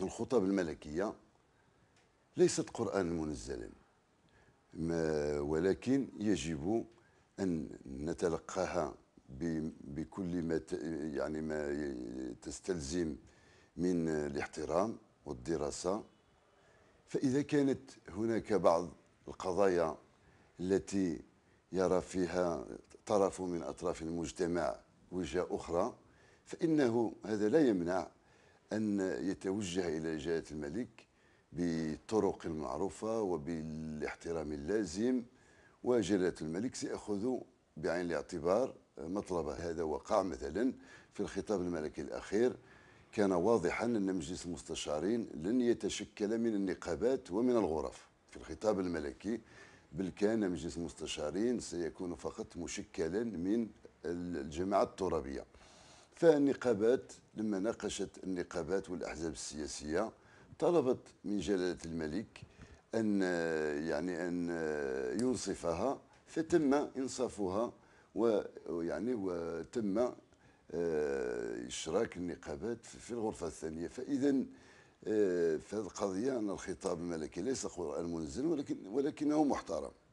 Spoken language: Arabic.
الخطب الملكية ليست قرآن منزلا ولكن يجب أن نتلقاها بكل ما يعني ما تستلزم من الاحترام والدراسة فإذا كانت هناك بعض القضايا التي يرى فيها طرف من أطراف المجتمع وجهة أخرى فإنه هذا لا يمنع أن يتوجه إلى جلالة الملك بطرق المعروفة وبالاحترام اللازم وجلالة الملك سيأخذ بعين الاعتبار مطلب هذا وقع مثلا في الخطاب الملكي الأخير كان واضحا أن مجلس المستشارين لن يتشكل من النقابات ومن الغرف في الخطاب الملكي بل كان مجلس المستشارين سيكون فقط مشكلا من الجماعة الترابية فالنقابات لما ناقشت النقابات والاحزاب السياسيه طلبت من جلاله الملك ان يعني ان ينصفها فتم انصافها ويعني وتم آه، اشراك النقابات في الغرفه الثانيه فاذا آه، في هذه القضيه ان الخطاب الملكي ليس قران منزل ولكن ولكنه محترم